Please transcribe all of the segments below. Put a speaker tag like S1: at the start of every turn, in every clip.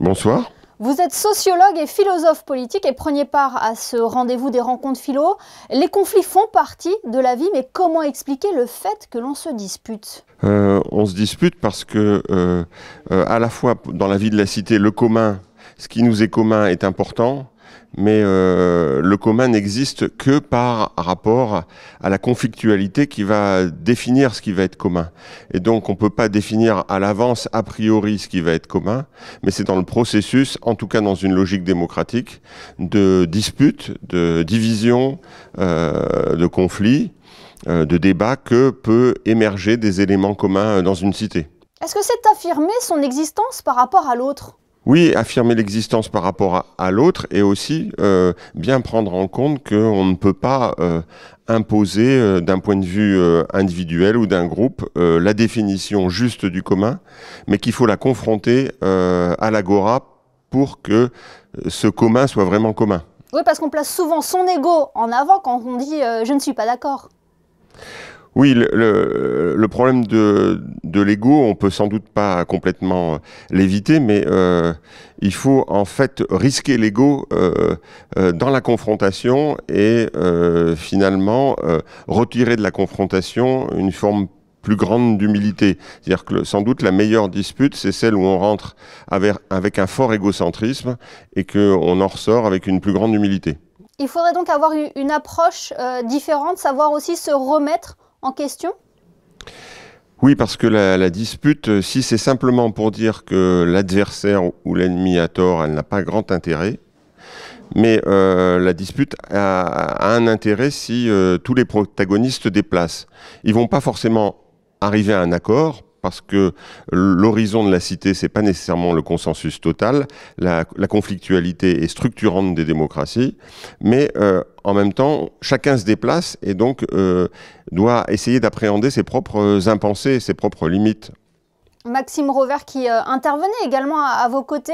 S1: Bonsoir.
S2: Vous êtes sociologue et philosophe politique et prenez part à ce rendez-vous des rencontres philo. Les conflits font partie de la vie, mais comment expliquer le fait que l'on se dispute
S1: euh, On se dispute parce que, euh, euh, à la fois dans la vie de la cité, le commun, ce qui nous est commun est important, mais euh, le commun n'existe que par rapport à la conflictualité qui va définir ce qui va être commun. Et donc on ne peut pas définir à l'avance a priori ce qui va être commun, mais c'est dans le processus, en tout cas dans une logique démocratique, de dispute, de division, euh, de conflit, euh, de débat que peut émerger des éléments communs dans une cité.
S2: Est-ce que c'est affirmer son existence par rapport à l'autre
S1: oui, affirmer l'existence par rapport à, l'autre et aussi euh, bien prendre en compte qu'on ne peut pas euh, imposer euh, d'un point de vue individuel ou d'un groupe la définition juste du commun, mais qu'il faut la confronter à l'agora pour que ce commun soit vraiment commun.
S2: Oui, parce qu'on place souvent son ego en avant quand on dit je ne suis pas d'accord.
S1: Oui, le, problème de, l'ego, on peut sans doute pas complètement euh, l'éviter, mais euh, il faut en fait risquer l'ego euh, dans la confrontation et finalement retirer de la confrontation une forme plus grande d'humilité. C'est-à-dire que sans doute la meilleure dispute, c'est celle où on rentre avec, un fort égocentrisme et qu'on en ressort avec une plus grande humilité.
S2: Il faudrait donc avoir une approche différente, savoir aussi se remettre en question
S1: oui, parce que la, dispute, euh, si c'est simplement pour dire que l'adversaire ou l'ennemi a tort, elle n'a pas grand intérêt. Mais euh, la dispute a, un intérêt si euh, tous les protagonistes déplacent. Ils vont pas forcément arriver à un accord parce que l'horizon de la cité, c'est pas nécessairement le consensus total. La, conflictualité est structurante des démocraties, mais euh, en même temps, chacun se déplace et donc euh, doit essayer d'appréhender ses propres impensés, ses propres limites.
S2: Maxime Rover, qui euh, intervenait également à, vos côtés,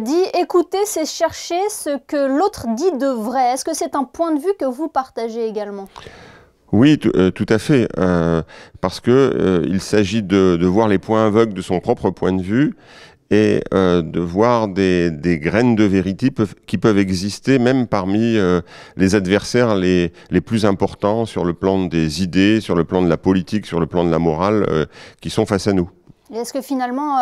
S2: dit écouter, c'est chercher ce que l'autre dit de vrai. Est-ce que c'est un point de vue que vous partagez également
S1: oui, euh, tout à fait, euh, parce que euh, il s'agit de, voir les points aveugles de son propre point de vue et de voir des, graines de vérité qui peuvent exister même parmi les adversaires les, plus importants sur le plan des idées, sur le plan de la politique, sur le plan de la morale, qui sont face à nous.
S2: Est-ce que finalement,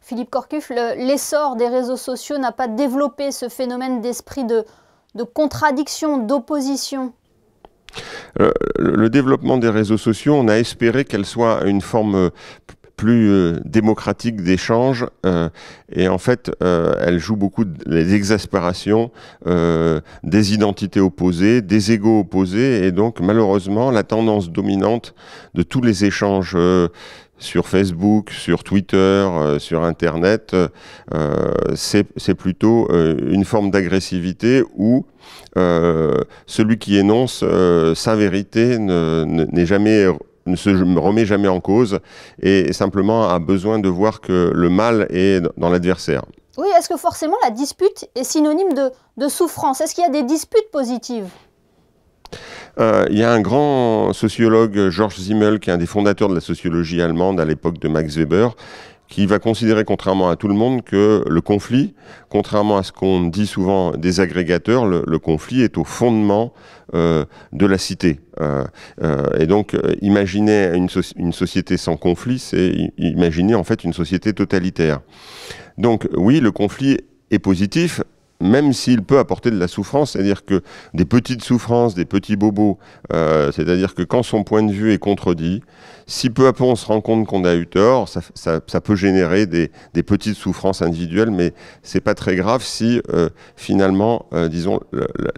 S2: Philippe Corcuff, l'essor des réseaux sociaux n'a pas développé ce phénomène d'esprit de, contradiction, d'opposition
S1: euh, le, développement des réseaux sociaux, on a espéré qu'elle soit une forme euh, plus euh, démocratique d'échange et en fait elle joue beaucoup les exaspérations des identités opposées, des égaux opposés et donc malheureusement la tendance dominante de tous les échanges sur Facebook, sur Twitter, euh, sur Internet, euh, c'est plutôt euh, une forme d'agressivité où celui qui énonce sa vérité ne, jamais ne se remet jamais en cause et simplement a besoin de voir que le mal est dans l'adversaire.
S2: Oui, est-ce que forcément la dispute est synonyme de souffrance Est-ce qu'il y a des disputes positives
S1: euh, il y a un grand sociologue, Georges Simmel, qui est un des fondateurs de la sociologie allemande à l'époque de Max Weber, qui va considérer, contrairement à tout le monde, que le conflit, contrairement à ce qu'on dit souvent des agrégateurs, le, conflit est au fondement euh, de la cité. Euh, et donc, imaginer une, société sans conflit, c'est imaginer en fait une société totalitaire. Donc oui, le conflit est positif, même s'il peut apporter de la souffrance, c'est-à-dire que des petites souffrances, des petits bobos, euh, c'est-à-dire que quand son point de vue est contredit, si peu à peu on se rend compte qu'on a eu tort, ça, peut générer des, petites souffrances individuelles, mais c'est pas très grave si euh, finalement, euh, disons,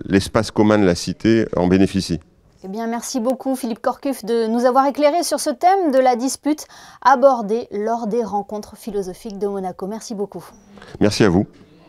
S1: l'espace commun de la cité en bénéficie.
S2: Eh bien, merci beaucoup Philippe Corcuf de nous avoir éclairé sur ce thème de la dispute abordée lors des rencontres philosophiques de Monaco. Merci beaucoup. Merci à vous.